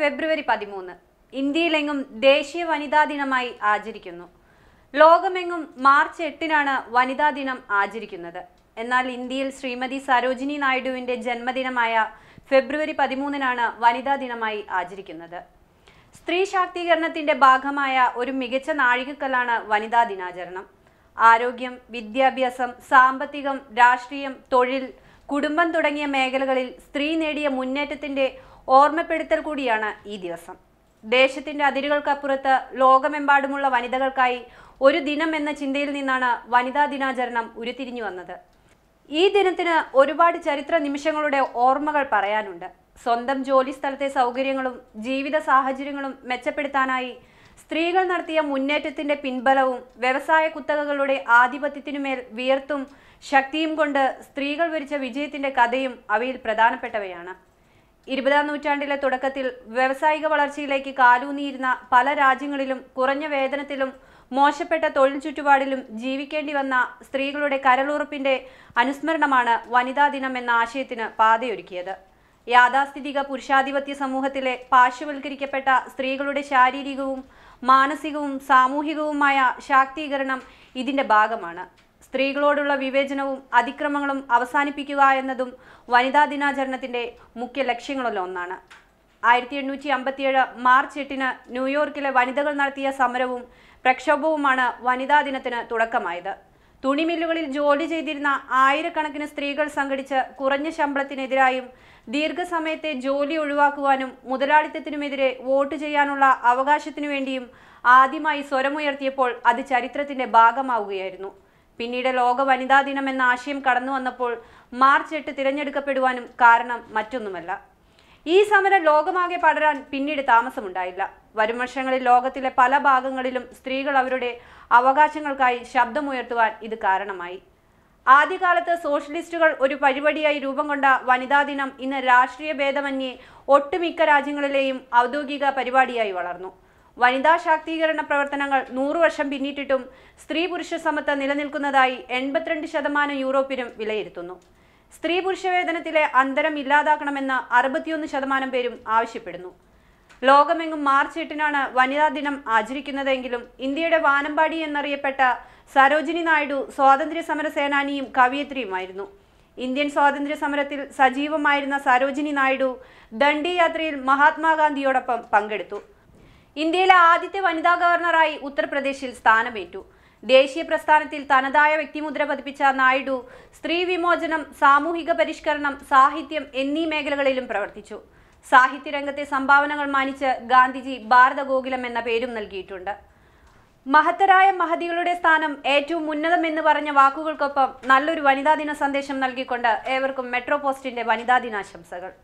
ഫെബ്രുവരി പതിമൂന്ന് ഇന്ത്യയിലെങ്ങും ദേശീയ വനിതാ ദിനമായി ആചരിക്കുന്നു ലോകമെങ്ങും മാർച്ച് എട്ടിനാണ് വനിതാ ദിനം ആചരിക്കുന്നത് എന്നാൽ ഇന്ത്യയിൽ ശ്രീമതി സരോജിനി നായിഡുവിൻ്റെ ജന്മദിനമായ ഫെബ്രുവരി പതിമൂന്നിനാണ് വനിതാ ദിനമായി ആചരിക്കുന്നത് സ്ത്രീ ശാക്തീകരണത്തിന്റെ ഭാഗമായ ഒരു മികച്ച നാഴികക്കല്ലാണ് വനിതാ ദിനാചരണം ആരോഗ്യം വിദ്യാഭ്യാസം സാമ്പത്തികം രാഷ്ട്രീയം തൊഴിൽ കുടുംബം തുടങ്ങിയ മേഖലകളിൽ സ്ത്രീ നേടിയ മുന്നേറ്റത്തിന്റെ ഓർമ്മപ്പെടുത്തൽ കൂടിയാണ് ഈ ദിവസം ദേശത്തിന്റെ അതിരുകൾക്കപ്പുറത്ത് ലോകമെമ്പാടുമുള്ള വനിതകൾക്കായി ഒരു ദിനം എന്ന ചിന്തയിൽ നിന്നാണ് വനിതാ ദിനാചരണം ഉരുത്തിരിഞ്ഞു വന്നത് ഈ ദിനത്തിന് ഒരുപാട് ചരിത്ര നിമിഷങ്ങളുടെ ഓർമ്മകൾ പറയാനുണ്ട് സ്വന്തം ജോലി സ്ഥലത്തെ സൗകര്യങ്ങളും ജീവിത സാഹചര്യങ്ങളും മെച്ചപ്പെടുത്താനായി സ്ത്രീകൾ നടത്തിയ മുന്നേറ്റത്തിന്റെ പിൻബലവും വ്യവസായ കുത്തകകളുടെ ആധിപത്യത്തിനുമേൽ വിയർത്തും ശക്തിയും കൊണ്ട് സ്ത്രീകൾ വരിച്ച വിജയത്തിന്റെ കഥയും അവയിൽ പ്രധാനപ്പെട്ടവയാണ് ഇരുപതാം നൂറ്റാണ്ടിലെ തുടക്കത്തിൽ വ്യാവസായിക വളർച്ചയിലേക്ക് കാലൂന്നിയിരുന്ന പല രാജ്യങ്ങളിലും കുറഞ്ഞ വേതനത്തിലും മോശപ്പെട്ട തൊഴിൽ ചുറ്റുപാടിലും ജീവിക്കേണ്ടി വന്ന സ്ത്രീകളുടെ കരളുറപ്പിന്റെ അനുസ്മരണമാണ് വനിതാ ദിനം എന്ന ആശയത്തിന് പാതയൊരുക്കിയത് യാഥാസ്ഥിതിക പുരുഷാധിപത്യ സമൂഹത്തിലെ പാർശ്വവൽക്കരിക്കപ്പെട്ട സ്ത്രീകളുടെ ശാരീരികവും മാനസികവും സാമൂഹികവുമായ ശാക്തീകരണം ഇതിന്റെ ഭാഗമാണ് സ്ത്രീകളോടുള്ള വിവേചനവും അതിക്രമങ്ങളും അവസാനിപ്പിക്കുക എന്നതും വനിതാ ദിനാചരണത്തിന്റെ മുഖ്യ ലക്ഷ്യങ്ങളിലൊന്നാണ് ആയിരത്തി എണ്ണൂറ്റി അമ്പത്തിയേഴ് മാർച്ച് എട്ടിന് ന്യൂയോർക്കിലെ വനിതകൾ നടത്തിയ സമരവും പ്രക്ഷോഭവുമാണ് വനിതാ ദിനത്തിന് തുടക്കമായത് തുണിമില്ലുകളിൽ ജോലി ചെയ്തിരുന്ന ആയിരക്കണക്കിന് സ്ത്രീകൾ സംഘടിച്ച് കുറഞ്ഞ ശമ്പളത്തിനെതിരായും ദീർഘസമയത്തെ ജോലി ഒഴിവാക്കുവാനും മുതലാളിത്തത്തിനുമെതിരെ വോട്ട് ചെയ്യാനുള്ള അവകാശത്തിനു വേണ്ടിയും ആദ്യമായി സ്വരമുയർത്തിയപ്പോൾ അത് ചരിത്രത്തിന്റെ ഭാഗമാവുകയായിരുന്നു പിന്നീട് ലോക വനിതാ ദിനം എന്ന ആശയം കടന്നു വന്നപ്പോൾ മാർച്ച് എട്ട് തിരഞ്ഞെടുക്കപ്പെടുവാനും കാരണം മറ്റൊന്നുമല്ല ഈ സമരം ലോകമാകെ പടരാൻ പിന്നീട് താമസമുണ്ടായില്ല വരും വർഷങ്ങളിൽ ലോകത്തിലെ പല ഭാഗങ്ങളിലും സ്ത്രീകൾ അവരുടെ അവകാശങ്ങൾക്കായി ശബ്ദമുയർത്തുവാൻ ഇത് കാരണമായി ആദ്യകാലത്ത് സോഷ്യലിസ്റ്റുകൾ ഒരു പരിപാടിയായി രൂപം കൊണ്ട വനിതാ ദിനം ഇന്ന് രാഷ്ട്രീയ ഭേദമന്യേ ഒട്ടുമിക്ക രാജ്യങ്ങളിലെയും ഔദ്യോഗിക പരിപാടിയായി വളർന്നു വനിതാ ശാക്തീകരണ പ്രവർത്തനങ്ങൾ നൂറു വർഷം പിന്നിട്ടിട്ടും സ്ത്രീ പുരുഷ സമത്വ നിലനിൽക്കുന്നതായി എൺപത്തിരണ്ട് ശതമാനം യൂറോപ്പിനും വിലയിരുത്തുന്നു സ്ത്രീ പുരുഷ വേതനത്തിലെ അന്തരം ഇല്ലാതാക്കണമെന്ന് അറുപത്തിയൊന്ന് ശതമാനം പേരും ആവശ്യപ്പെടുന്നു ലോകമെങ്ങും മാർച്ച് എട്ടിനാണ് വനിതാ ദിനം ആചരിക്കുന്നതെങ്കിലും ഇന്ത്യയുടെ വാനമ്പാടി എന്നറിയപ്പെട്ട സരോജിനി നായിഡു സ്വാതന്ത്ര്യ സമര സേനാനിയും കവിയത്രിയുമായിരുന്നു ഇന്ത്യൻ സ്വാതന്ത്ര്യ സമരത്തിൽ സജീവമായിരുന്ന സരോജിനി നായിഡു ദണ്ഡി യാത്രയിൽ മഹാത്മാഗാന്ധിയോടൊപ്പം പങ്കെടുത്തു ഇന്ത്യയിലെ ആദ്യത്തെ വനിതാ ഗവർണറായി ഉത്തർപ്രദേശിൽ സ്ഥാനമേറ്റു ദേശീയ പ്രസ്ഥാനത്തിൽ തനതായ വ്യക്തിമുദ്ര പതിപ്പിച്ച നായിഡു സ്ത്രീ വിമോചനം സാമൂഹിക പരിഷ്കരണം സാഹിത്യം എന്നീ മേഖലകളിലും പ്രവർത്തിച്ചു സാഹിത്യരംഗത്തെ സംഭാവനകൾ മാനിച്ച് ഗാന്ധിജി ഭാരത ഗോകുലം എന്ന പേരും നൽകിയിട്ടുണ്ട് മഹത്തരായ മഹതികളുടെ സ്ഥാനം ഏറ്റവും ഉന്നതം എന്ന് പറഞ്ഞ വാക്കുകൾക്കൊപ്പം നല്ലൊരു വനിതാ ദിന സന്ദേശം നൽകിക്കൊണ്ട് ഏവർക്കും മെട്രോ പോസ്റ്റിന്റെ വനിതാ ദിനാശംസകൾ